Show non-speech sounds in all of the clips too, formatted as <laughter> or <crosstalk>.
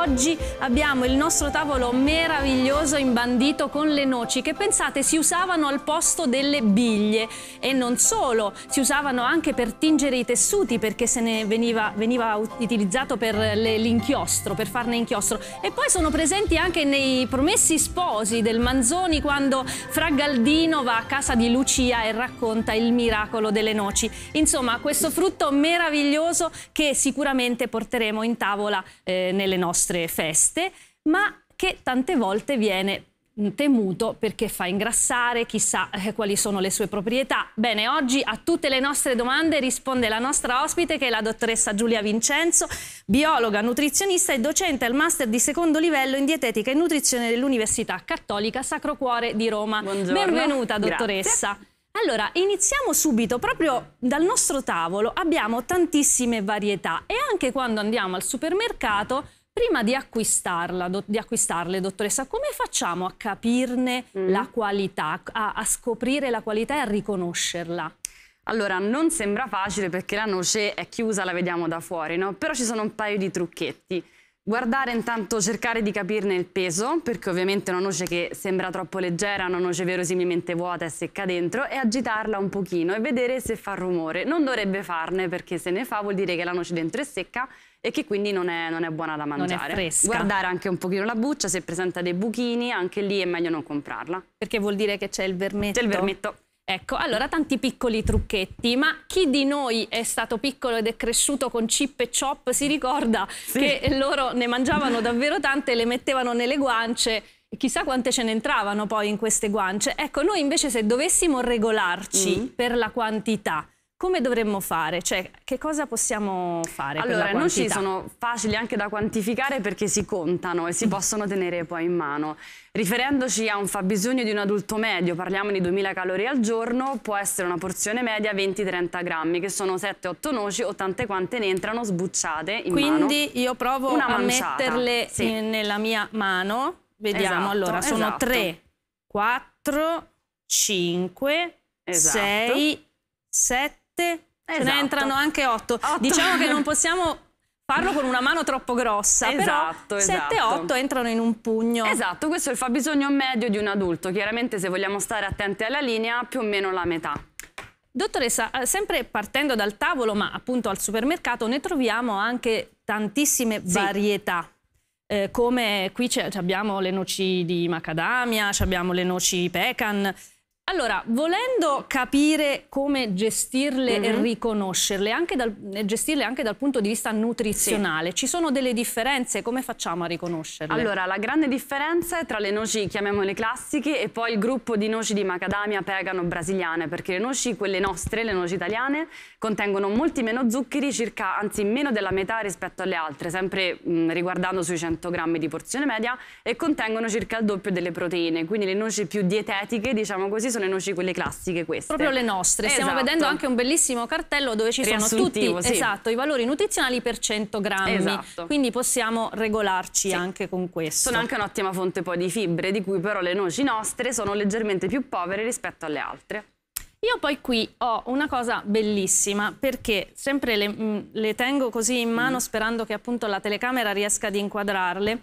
oggi abbiamo il nostro tavolo meraviglioso imbandito con le noci che pensate si usavano al posto delle biglie e non solo, si usavano anche per tingere i tessuti perché se ne veniva, veniva utilizzato per l'inchiostro, per farne inchiostro e poi sono presenti anche nei promessi sposi del Manzoni quando Fra Galdino va a casa di Lucia e racconta il miracolo delle noci. Insomma questo frutto meraviglioso che sicuramente porteremo in tavola eh, nelle nostre nostre feste, ma che tante volte viene temuto perché fa ingrassare, chissà eh, quali sono le sue proprietà. Bene, oggi a tutte le nostre domande risponde la nostra ospite che è la dottoressa Giulia Vincenzo, biologa, nutrizionista e docente al master di secondo livello in dietetica e nutrizione dell'Università Cattolica Sacro Cuore di Roma. Buongiorno. Benvenuta dottoressa. Grazie. Allora, iniziamo subito, proprio dal nostro tavolo abbiamo tantissime varietà e anche quando andiamo al supermercato Prima di, do, di acquistarle, dottoressa, come facciamo a capirne mm. la qualità, a, a scoprire la qualità e a riconoscerla? Allora, non sembra facile perché la noce è chiusa, la vediamo da fuori, no? Però ci sono un paio di trucchetti. Guardare intanto, cercare di capirne il peso, perché ovviamente una noce che sembra troppo leggera, una noce verosimilmente vuota e secca dentro, e agitarla un pochino e vedere se fa rumore. Non dovrebbe farne, perché se ne fa vuol dire che la noce dentro è secca e che quindi non è, non è buona da mangiare. Non è Guardare anche un pochino la buccia, se presenta dei buchini, anche lì è meglio non comprarla. Perché vuol dire che c'è il vermetto? C'è il vermetto. Ecco, allora tanti piccoli trucchetti, ma chi di noi è stato piccolo ed è cresciuto con chip e chop si ricorda sì. che loro ne mangiavano davvero tante, le mettevano nelle guance e chissà quante ce ne entravano poi in queste guance. Ecco, noi invece se dovessimo regolarci mm. per la quantità, come dovremmo fare? Cioè, che cosa possiamo fare? Allora, non ci sono facili anche da quantificare perché si contano e si mm. possono tenere poi in mano. Riferendoci a un fabbisogno di un adulto medio, parliamo di 2000 calorie al giorno, può essere una porzione media 20-30 grammi, che sono 7-8 noci o tante quante ne entrano sbucciate in Quindi mano. Quindi io provo una a metterle sì. nella mia mano. Vediamo, esatto, allora, sono esatto. 3, 4, 5, esatto. 6, 7, 7, esatto. ne entrano anche 8. Diciamo che non <laughs> possiamo farlo con una mano troppo grossa, esatto, però 7-8 esatto. entrano in un pugno. Esatto, questo è il fabbisogno medio di un adulto. Chiaramente se vogliamo stare attenti alla linea, più o meno la metà. Dottoressa, eh, sempre partendo dal tavolo, ma appunto al supermercato, ne troviamo anche tantissime sì. varietà. Eh, come qui abbiamo le noci di macadamia, abbiamo le noci pecan, allora, volendo capire come gestirle mm -hmm. e mhm. riconoscerle, anche dal, gestirle anche dal punto di vista nutrizionale, sì. ci sono delle differenze? Come facciamo a riconoscerle? Allora, la grande differenza è tra le noci, chiamiamole classiche, e poi il gruppo di noci di macadamia, pegano, brasiliane, perché le noci, quelle nostre, le noci italiane, contengono molti meno zuccheri, circa, anzi meno della metà rispetto alle altre, sempre mh, mm, riguardando sui 100 grammi di porzione media, e contengono circa il doppio delle proteine, quindi le noci più dietetiche, diciamo così, sono sono le noci quelle classiche queste. Proprio le nostre, esatto. stiamo vedendo anche un bellissimo cartello dove ci sono tutti sì. esatto, i valori nutrizionali per 100 grammi, esatto. quindi possiamo regolarci sì. anche con questo. Sono anche un'ottima fonte poi di fibre, di cui però le noci nostre sono leggermente più povere rispetto alle altre. Io poi qui ho una cosa bellissima perché sempre le, mm, le tengo così in mano mm. sperando che appunto la telecamera riesca ad inquadrarle.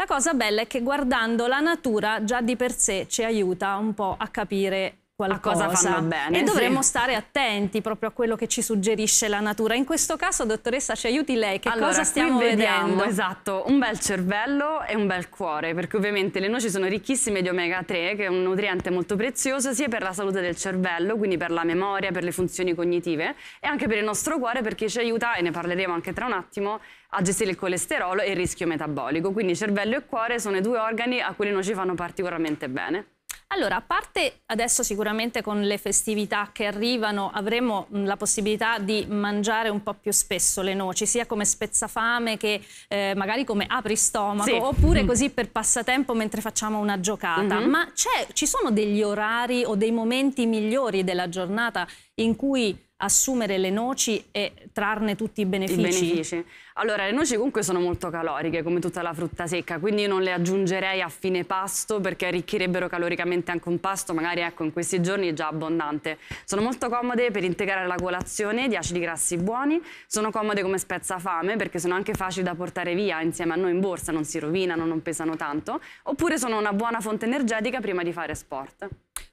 La cosa bella è che guardando la natura già di per sé ci aiuta un po' a capire qualcosa. A cosa fanno bene. E dovremmo sì. stare attenti proprio a quello che ci suggerisce la natura. In questo caso, dottoressa, ci aiuti lei, che allora, cosa stiamo vediamo, vedendo? Esatto, un bel cervello e un bel cuore, perché ovviamente le noci sono ricchissime di omega 3, che è un nutriente molto prezioso sia per la salute del cervello, quindi per la memoria, per le funzioni cognitive, e anche per il nostro cuore, perché ci aiuta, e ne parleremo anche tra un attimo, a gestire il colesterolo e il rischio metabolico. Quindi cervello e cuore sono i due organi a cui le noci fanno particolarmente bene. Allora, a parte adesso sicuramente con le festività che arrivano avremo la possibilità di mangiare un po' più spesso le noci, sia come spezzafame che eh, magari come apristomaco, sì. oppure mm. così per passatempo mentre facciamo una giocata. Mm -hmm. Ma ci sono degli orari o dei momenti migliori della giornata in cui assumere le noci e trarne tutti i benefici? I benefici. Allora, le noci comunque sono molto caloriche, come tutta la frutta secca, quindi io non le aggiungerei a fine pasto perché arricchirebbero caloricamente anche un pasto, magari ecco, in questi giorni è già abbondante. Sono molto comode per integrare la colazione di acidi grassi buoni, sono comode come spezzafame perché sono anche facili da portare via insieme a noi in borsa, non si rovinano, non pesano tanto, oppure sono una buona fonte energetica prima di fare sport.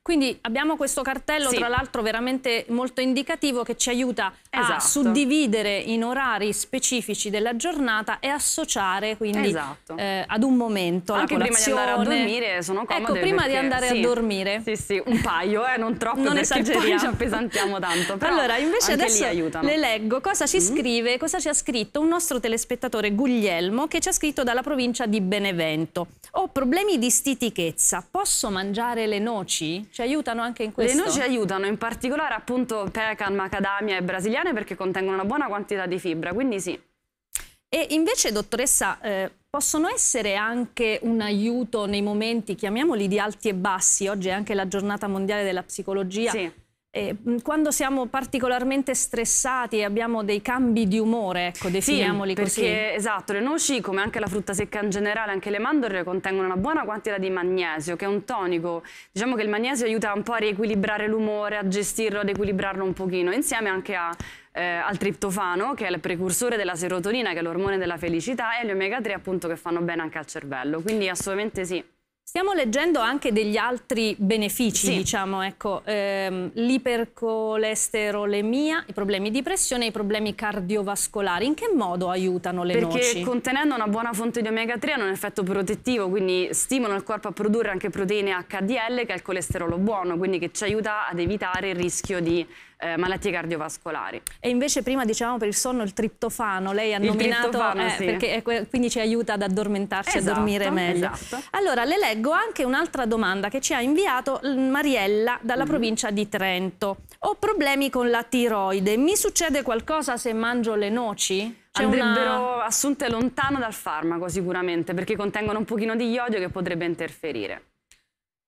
Quindi abbiamo questo cartello, sì. tra l'altro veramente molto indicativo, che ci aiuta esatto. a suddividere in orari specifici della giornata e associare quindi esatto. eh, ad un momento Anche prima di andare a dormire sono comode. Ecco, prima perché... di andare sì. a dormire. Sì, sì, un paio, eh, non troppo, non esageriamo. ci appesantiamo tanto. allora, invece adesso le leggo cosa ci mm scrive, cosa ci ha scritto un nostro telespettatore Guglielmo che ci ha scritto dalla provincia di Benevento. Ho problemi di stitichezza, posso mangiare le noci? ci aiutano anche in questo? Le noci aiutano in particolare appunto pecan, macadamia e brasiliane perché contengono una buona quantità di fibra, quindi sì. E invece dottoressa... Eh, possono essere anche un aiuto nei momenti, chiamiamoli di alti e bassi, oggi è anche la giornata mondiale della psicologia, sì eh, quando siamo particolarmente stressati e abbiamo dei cambi di umore, ecco, definiamoli sì, perché, così. Esatto, le noci, come anche la frutta secca in generale, anche le mandorle contengono una buona quantità di magnesio, che è un tonico. Diciamo che il magnesio aiuta un po' a riequilibrare l'umore, a gestirlo, ad equilibrarlo un pochino, insieme anche a eh, al triptofano, che è il precursore della serotonina, che è l'ormone della felicità, e agli omega 3 appunto che fanno bene anche al cervello. Quindi assolutamente sì. Stiamo leggendo anche degli altri benefici, sì. diciamo, ecco, ehm, l'ipercolesterolemia, i problemi di pressione e i problemi cardiovascolari. In che modo aiutano le Perché noci? Perché contenendo una buona fonte di omega 3 hanno un effetto protettivo, quindi stimolano il corpo a produrre anche proteine HDL, che è il colesterolo buono, quindi che ci aiuta ad evitare il rischio di eh, malattie cardiovascolari. E invece prima dicevamo per il sonno il triptofano, lei ha il nominato eh, sì. perché eh, quindi ci aiuta ad addormentarci esatto, a dormire meglio. Esatto. Allora le leggo anche un'altra domanda che ci ha inviato Mariella dalla mm provincia di Trento. Ho problemi con la tiroide, mi succede qualcosa se mangio le noci? andrebbero una... assunte lontano dal farmaco sicuramente perché contengono un pochino di iodio che potrebbe interferire.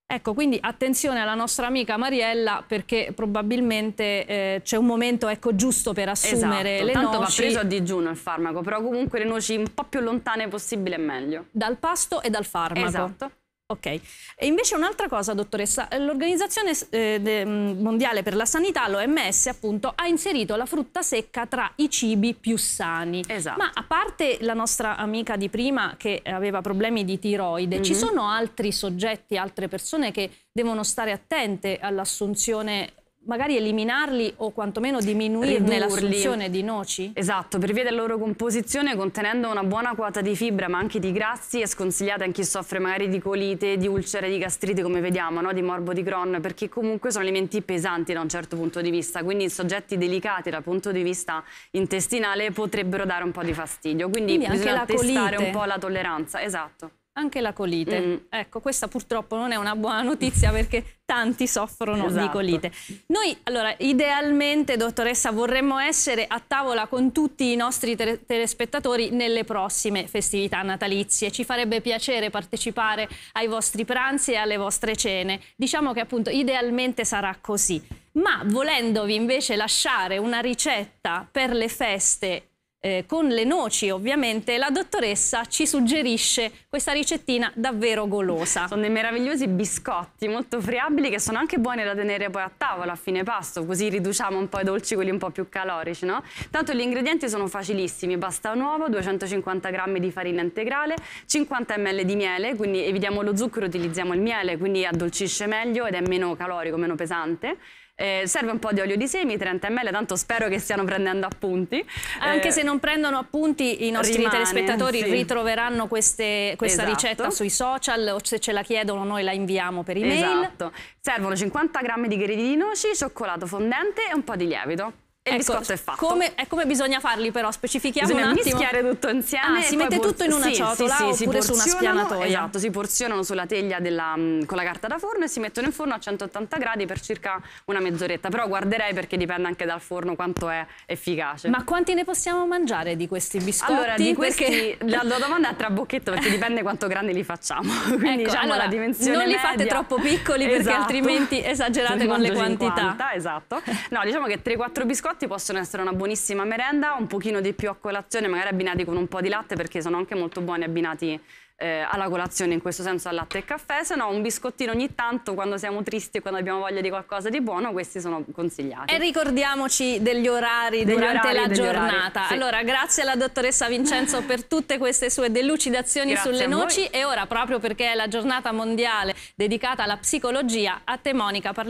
Ecco, quindi attenzione alla nostra amica Mariella perché probabilmente eh, c'è un momento ecco, giusto per assumere esatto, le tanto noci. va preso a digiuno il farmaco, però comunque le noci un po' più lontane possibile è meglio. Dal pasto e dal farmaco. Esatto. Ok, e invece un'altra cosa, dottoressa, l'Organizzazione eh, mm, Mondiale per la Sanità, l'OMS, appunto, ha inserito la frutta secca tra i cibi più sani. Esatto. Ma a parte la nostra amica di prima che aveva problemi di tiroide, mm -hmm. ci mhm. sono altri soggetti, altre persone che devono stare attente all'assunzione magari eliminarli o quantomeno diminuirne l'assunzione di noci? Esatto, per via della loro composizione contenendo una buona quota di fibra ma anche di grassi è sconsigliata a chi soffre magari di colite, di ulcere, di gastrite come vediamo, no? di morbo di Crohn perché comunque sono alimenti pesanti da un certo punto di vista quindi in soggetti delicati dal punto di vista intestinale potrebbero dare un po' di fastidio quindi, quindi bisogna testare colite. un po' la tolleranza, esatto anche la colite. Mm. Ecco, questa purtroppo non è una buona notizia perché tanti soffrono esatto. di colite. Noi, allora, idealmente, dottoressa, vorremmo essere a tavola con tutti i nostri te telespettatori nelle prossime festività natalizie. Ci farebbe piacere partecipare ai vostri pranzi e alle vostre cene. Diciamo che appunto idealmente sarà così. Ma volendovi invece lasciare una ricetta per le feste eh, con le noci ovviamente, la dottoressa ci suggerisce questa ricettina davvero golosa. Sono dei meravigliosi biscotti molto friabili che sono anche buoni da tenere poi a tavola a fine pasto, così riduciamo un po' i dolci, quelli un po' più calorici, no? Tanto gli ingredienti sono facilissimi, basta un uovo, 250 g di farina integrale, 50 ml di miele, quindi evitiamo lo zucchero, utilizziamo il miele, quindi addolcisce meglio ed è meno calorico, meno pesante. Eh, serve un po' di olio di semi, 30 ml, tanto spero che stiano prendendo appunti. Anche eh, se non prendono appunti, i nostri rimane, telespettatori sì. ritroveranno queste, questa esatto. ricetta sui social o se ce la chiedono noi la inviamo per email. Esatto. Servono 50 g di gridi di noci, cioccolato fondente e un po' di lievito il ecco, biscotto è fatto. Come, è come bisogna farli però, specifichiamo bisogna un attimo. mischiare tutto insieme. Ah, si mette tutto in una sì, ciotola sì, sì, oppure su una spianatoia. Esatto, si porzionano sulla teglia della, mm, con la carta da forno e si mettono in forno a 180 gradi per circa una mezz'oretta. Però guarderei perché dipende anche dal forno quanto è efficace. Ma quanti ne possiamo mangiare di questi biscotti? Allora, di questi, perché... <laughs> la, la, domanda è tra trabocchetto perché dipende quanto grandi li facciamo. <laughs> Quindi ecco, diciamo allora, la dimensione Non li media. fate troppo piccoli esatto. perché altrimenti esagerate con le quantità. 50, esatto. No, diciamo che 3-4 biscotti biscotti possono essere una buonissima merenda, un pochino di più a colazione, magari abbinati con un po' di latte perché sono anche molto buoni abbinati eh, alla colazione, in questo senso al latte e caffè, se no un biscottino ogni tanto quando siamo tristi e quando abbiamo voglia di qualcosa di buono, questi sono consigliati. E ricordiamoci degli orari degli durante orari, la giornata. Orari, sì. Allora, grazie alla dottoressa Vincenzo per tutte queste sue delucidazioni grazie sulle noci e ora proprio perché è la giornata mondiale dedicata alla psicologia, a te Monica parliamo